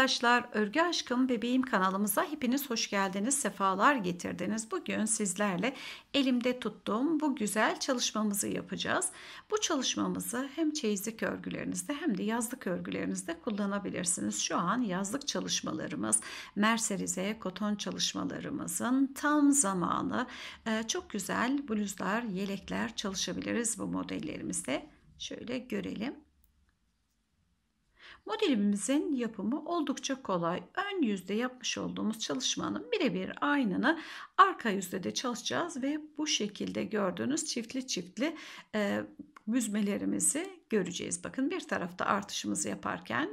arkadaşlar Örgü Aşkım Bebeğim kanalımıza hepiniz hoş geldiniz. Sefalar getirdiniz. Bugün sizlerle elimde tuttuğum bu güzel çalışmamızı yapacağız. Bu çalışmamızı hem çeyizlik örgülerinizde hem de yazlık örgülerinizde kullanabilirsiniz. Şu an yazlık çalışmalarımız, merserize koton çalışmalarımızın tam zamanı. Ee, çok güzel bluzlar, yelekler çalışabiliriz bu modellerimizde. Şöyle görelim. Modelimizin yapımı oldukça kolay. Ön yüzde yapmış olduğumuz çalışmanın birebir aynını arka yüzde de çalışacağız ve bu şekilde gördüğünüz çiftli çiftli e, büzmelerimizi göreceğiz. Bakın bir tarafta artışımızı yaparken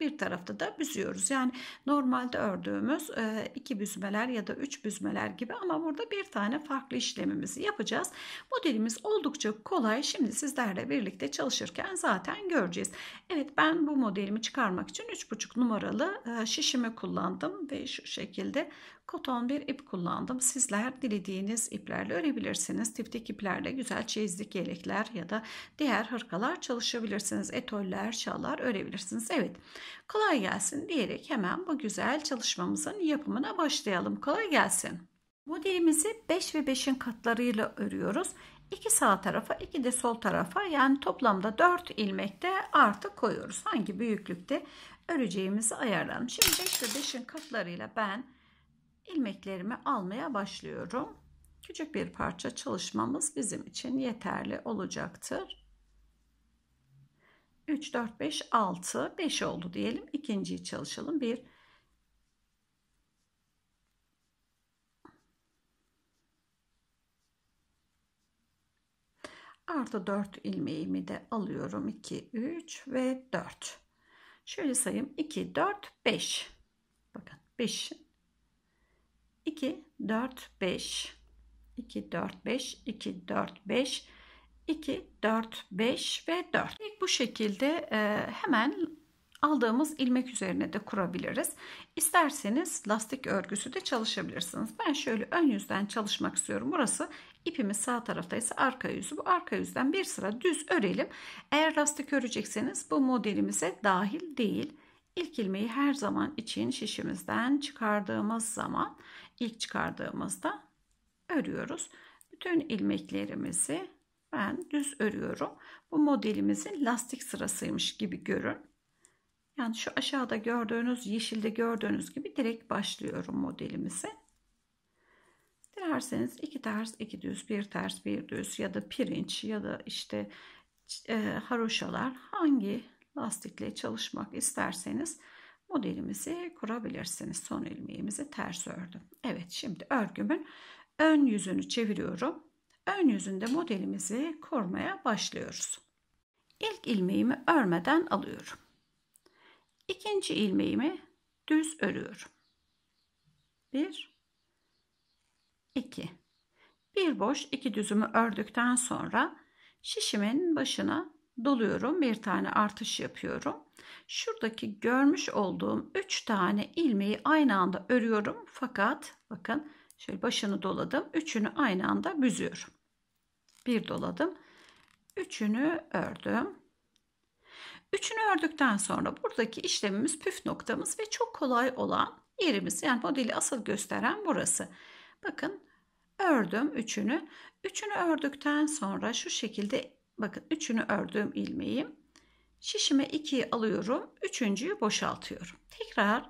bir tarafta da büzüyoruz. Yani normalde ördüğümüz e, iki büzmeler ya da üç büzmeler gibi ama burada bir tane farklı işlemimizi yapacağız. Modelimiz oldukça kolay. Şimdi sizlerle birlikte çalışırken zaten göreceğiz. Evet ben bu modelimi çıkarmak için üç buçuk numaralı e, şişimi kullandım ve şu şekilde koton bir ip kullandım. Sizler dilediğiniz iplerle örebilirsiniz. Tiftik iplerle güzel çeyizlik yelekler ya da diğer hırkalar çalışabilirsiniz. Etoller, şallar örebilirsiniz. Evet kolay gelsin diyerek hemen bu güzel çalışmamızın yapımına başlayalım. Kolay gelsin. Modelimizi 5 ve 5'in katlarıyla örüyoruz. 2 sağ tarafa 2 de sol tarafa yani toplamda 4 ilmekte artı koyuyoruz. Hangi büyüklükte öreceğimizi ayarlayalım. Şimdi 5 ve 5'in katlarıyla ben ilmeklerimi almaya başlıyorum. Küçük bir parça çalışmamız bizim için yeterli olacaktır. 3, 4, 5, 6, 5 oldu diyelim. İkinciyi çalışalım. 1, artı 4 ilmeğimi de alıyorum 2 3 ve 4 şöyle sayayım 2 4 5 bakın 5 2, 4, 5. 2, 4, 5, 2, 4, 5, 2, 4, 5 ve 4. İlk bu şekilde e, hemen aldığımız ilmek üzerine de kurabiliriz. İsterseniz lastik örgüsü de çalışabilirsiniz. Ben şöyle ön yüzden çalışmak istiyorum. Burası ipimiz sağ tarafta ise arka yüzü. Bu arka yüzden bir sıra düz örelim. Eğer lastik örecekseniz bu modelimize dahil değil. İlk ilmeği her zaman için şişimizden çıkardığımız zaman ilk çıkardığımızda örüyoruz. Bütün ilmeklerimizi ben düz örüyorum. Bu modelimizin lastik sırasıymış gibi görün. Yani şu aşağıda gördüğünüz yeşilde gördüğünüz gibi direkt başlıyorum modelimize. Dilerseniz iki ters iki düz bir ters bir düz ya da pirinç ya da işte e, haroşalar hangi lastikle çalışmak isterseniz modelimizi kurabilirsiniz. Son ilmeğimizi ters ördüm. Evet şimdi örgümün ön yüzünü çeviriyorum. Ön yüzünde modelimizi kurmaya başlıyoruz. İlk ilmeğimi örmeden alıyorum. İkinci ilmeğimi düz örüyorum. 1 2 Bir boş iki düzümü ördükten sonra şişimin başına doluyorum. Bir tane artış yapıyorum. Şuradaki görmüş olduğum 3 tane ilmeği aynı anda örüyorum. Fakat bakın şöyle başını doladım. Üçünü aynı anda büzüyorum. Bir doladım. Üçünü ördüm. Üçünü ördükten sonra buradaki işlemimiz püf noktamız ve çok kolay olan yerimiz. Yani modeli asıl gösteren burası. Bakın ördüm üçünü. Üçünü ördükten sonra şu şekilde bakın üçünü ördüğüm ilmeği şişime ikiyi alıyorum. Üçüncüyü boşaltıyorum. Tekrar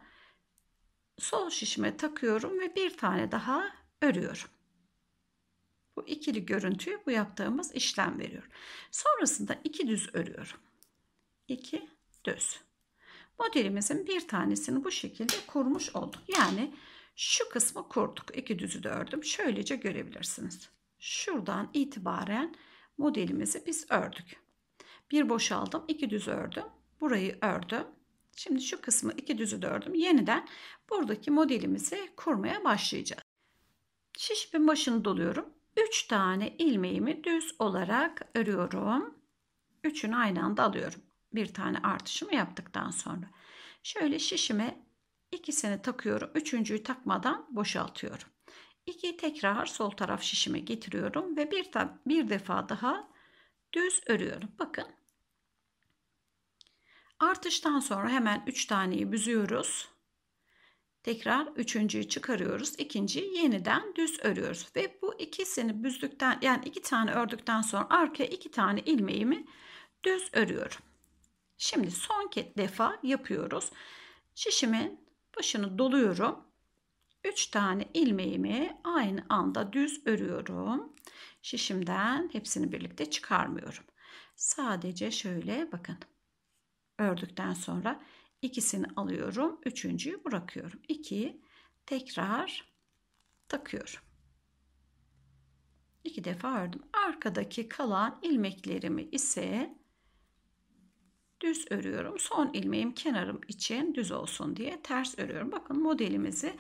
sol şişime takıyorum ve bir tane daha örüyorum. Bu ikili görüntüyü bu yaptığımız işlem veriyor. Sonrasında iki düz örüyorum. İki düz. Modelimizin bir tanesini bu şekilde kurmuş olduk. Yani şu kısmı kurduk. iki düzü de ördüm. Şöylece görebilirsiniz. Şuradan itibaren modelimizi biz ördük. Bir boşaldım, iki düz ördüm. Burayı ördüm. Şimdi şu kısmı iki düzü ördüm. Yeniden buradaki modelimizi kurmaya başlayacağız. Şişimin başını doluyorum. 3 tane ilmeğimi düz olarak örüyorum. Üçünü aynı anda alıyorum. Bir tane artışımı yaptıktan sonra. Şöyle şişime ikisini takıyorum. Üçüncüyü takmadan boşaltıyorum. 2 tekrar sol taraf şişime getiriyorum ve bir, bir defa daha düz örüyorum. Bakın. Artıştan sonra hemen 3 taneyi büzüyoruz. Tekrar üçüncüyü çıkarıyoruz. ikinciyi yeniden düz örüyoruz. Ve bu ikisini büzdükten yani iki tane ördükten sonra arkaya iki tane ilmeğimi düz örüyorum. Şimdi son defa yapıyoruz. Şişimin başını doluyorum. 3 tane ilmeğimi aynı anda düz örüyorum. Şişimden hepsini birlikte çıkarmıyorum. Sadece şöyle bakın. Ördükten sonra ikisini alıyorum. Üçüncüyü bırakıyorum. 2 tekrar takıyorum. İki defa ördüm. Arkadaki kalan ilmeklerimi ise düz örüyorum. Son ilmeğim kenarım için düz olsun diye ters örüyorum. Bakın modelimizi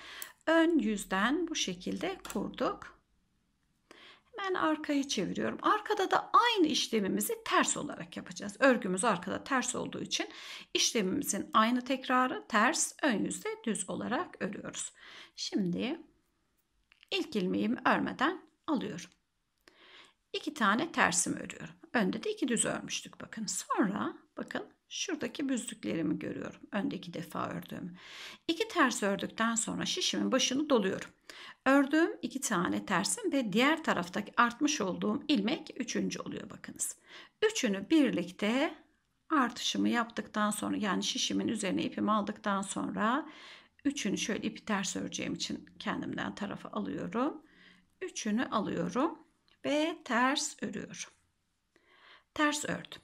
ön yüzden bu şekilde kurduk. Hemen arkaya çeviriyorum. Arkada da aynı işlemimizi ters olarak yapacağız. Örgümüz arkada ters olduğu için işlemimizin aynı tekrarı ters, ön yüzde düz olarak örüyoruz. Şimdi ilk ilmeğimi örmeden alıyorum. İki tane tersimi örüyorum. Önde de iki düz örmüştük bakın. Sonra bakın şuradaki büzlüklerimi görüyorum. Öndeki defa ördüğüm. İki ters ördükten sonra şişimin başını doluyorum. Ördüğüm iki tane tersim ve diğer taraftaki artmış olduğum ilmek üçüncü oluyor bakınız. Üçünü birlikte artışımı yaptıktan sonra yani şişimin üzerine ipimi aldıktan sonra üçünü şöyle ipi ters öreceğim için kendimden tarafa alıyorum. Üçünü alıyorum ve ters örüyorum ters ördüm.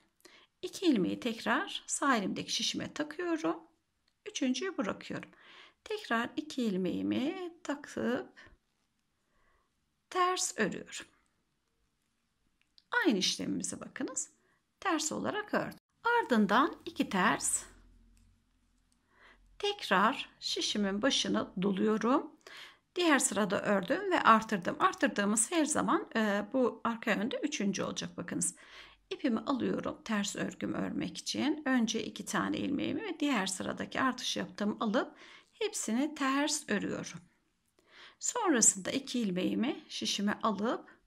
İki ilmeği tekrar sağ elimdeki şişime takıyorum. Üçüncüyü bırakıyorum. Tekrar iki ilmeğimi takıp ters örüyorum. Aynı işlemimize bakınız. Ters olarak ördüm. Ardından iki ters tekrar şişimin başını doluyorum. Diğer sırada ördüm ve artırdım. Artırdığımız her zaman e, bu arka yönde üçüncü olacak bakınız. İpimi alıyorum ters örgüm örmek için. Önce iki tane ilmeğimi ve diğer sıradaki artış yaptığımı alıp hepsini ters örüyorum. Sonrasında iki ilmeğimi şişime alıp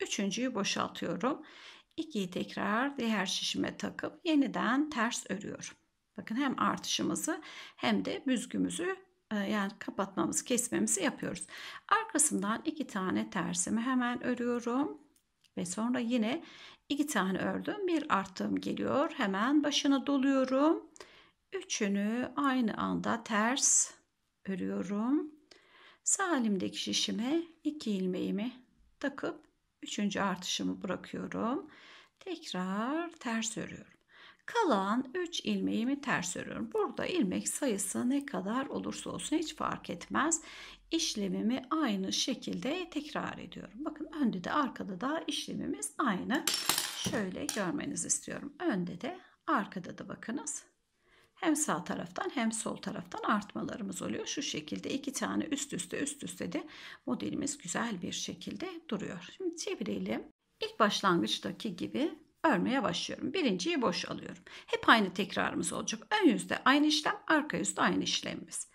üçüncüyü boşaltıyorum. İkiyi tekrar diğer şişime takıp yeniden ters örüyorum. Bakın hem artışımızı hem de büzgümüzü e, yani kapatmamızı kesmemizi yapıyoruz. Arkasından iki tane tersimi hemen örüyorum ve sonra yine iki tane ördüm bir arttığım geliyor hemen başına doluyorum üçünü aynı anda ters örüyorum sağ elimdeki şişime iki ilmeğimi takıp üçüncü artışımı bırakıyorum tekrar ters örüyorum Kalan 3 ilmeğimi ters örüyorum. Burada ilmek sayısı ne kadar olursa olsun hiç fark etmez. İşlemimi aynı şekilde tekrar ediyorum. Bakın önde de arkada da işlemimiz aynı. Şöyle görmenizi istiyorum. Önde de arkada da bakınız. Hem sağ taraftan hem sol taraftan artmalarımız oluyor. Şu şekilde iki tane üst üste üst üste de modelimiz güzel bir şekilde duruyor. Şimdi çevirelim. İlk başlangıçtaki gibi örmeye başlıyorum. Birinciyi boş alıyorum. Hep aynı tekrarımız olacak. Ön yüzde aynı işlem, arka yüzde aynı işlemimiz.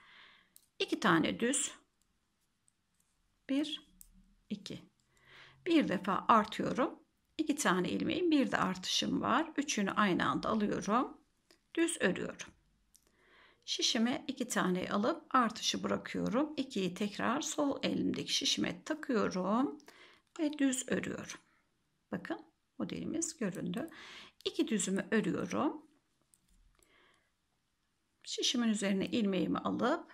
İki tane düz. Bir, iki. Bir defa artıyorum. İki tane ilmeğim, bir de artışım var. Üçünü aynı anda alıyorum. Düz örüyorum. Şişime iki tane alıp artışı bırakıyorum. 2'yi tekrar sol elimdeki şişime takıyorum ve düz örüyorum. Bakın modelimiz göründü. İki düzümü örüyorum. Şişimin üzerine ilmeğimi alıp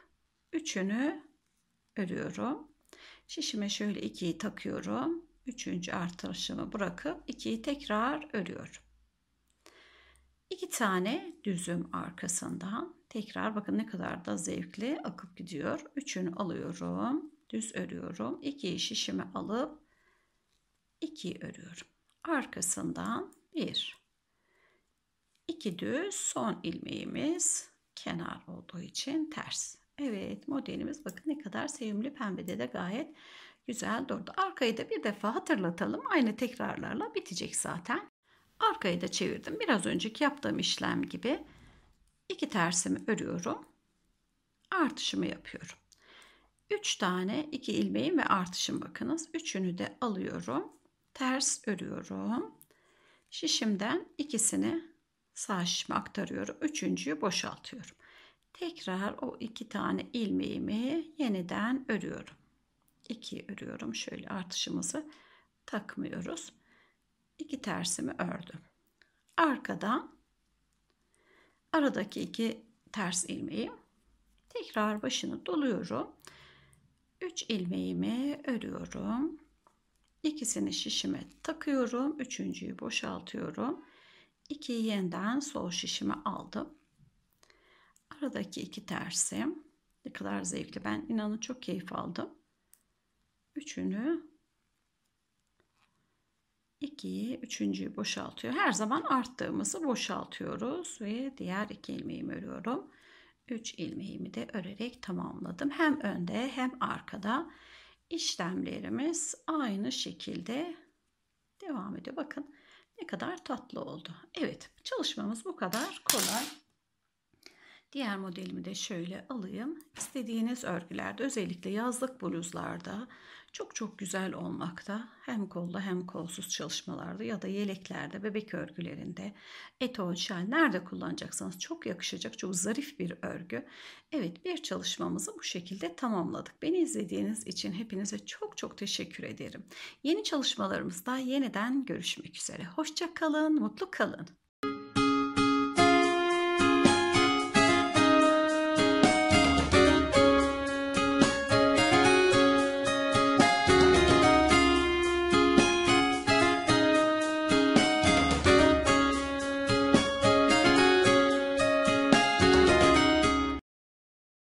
üçünü örüyorum. Şişime şöyle ikiyi takıyorum. Üçüncü artırışımı bırakıp ikiyi tekrar örüyorum. İki tane düzüm arkasından tekrar bakın ne kadar da zevkli akıp gidiyor. Üçünü alıyorum. Düz örüyorum. İkiyi şişime alıp ikiyi örüyorum arkasından bir, iki düz son ilmeğimiz kenar olduğu için ters. Evet modelimiz bakın ne kadar sevimli pembede de gayet güzel durdu. Arkayı da bir defa hatırlatalım. Aynı tekrarlarla bitecek zaten. Arkayı da çevirdim. Biraz önceki yaptığım işlem gibi iki tersimi örüyorum. Artışımı yapıyorum. 3 tane 2 ilmeğim ve artışım bakınız. Üçünü de alıyorum ters örüyorum. Şişimden ikisini sağ şişime aktarıyorum. Üçüncüyü boşaltıyorum. Tekrar o iki tane ilmeğimi yeniden örüyorum. İki örüyorum. Şöyle artışımızı takmıyoruz. İki tersimi ördüm. Arkadan aradaki iki ters ilmeği tekrar başını doluyorum. Üç ilmeğimi örüyorum. İkisini şişime takıyorum. Üçüncüyü boşaltıyorum. İkiyi yeniden sol şişime aldım. Aradaki iki tersim. Ne kadar zevkli. Ben inanın çok keyif aldım. Üçünü ikiyi üçüncüyü boşaltıyor. Her zaman arttığımızı boşaltıyoruz ve diğer iki ilmeğimi örüyorum. Üç ilmeğimi de örerek tamamladım. Hem önde hem arkada işlemlerimiz aynı şekilde devam ediyor. Bakın ne kadar tatlı oldu. Evet çalışmamız bu kadar kolay. Diğer modelimi de şöyle alayım. İstediğiniz örgülerde özellikle yazlık bluzlarda çok çok güzel olmakta. Hem kolla hem kolsuz çalışmalarda ya da yeleklerde, bebek örgülerinde, eton şal nerede kullanacaksanız çok yakışacak, çok zarif bir örgü. Evet bir çalışmamızı bu şekilde tamamladık. Beni izlediğiniz için hepinize çok çok teşekkür ederim. Yeni çalışmalarımızda yeniden görüşmek üzere. Hoşça kalın, mutlu kalın.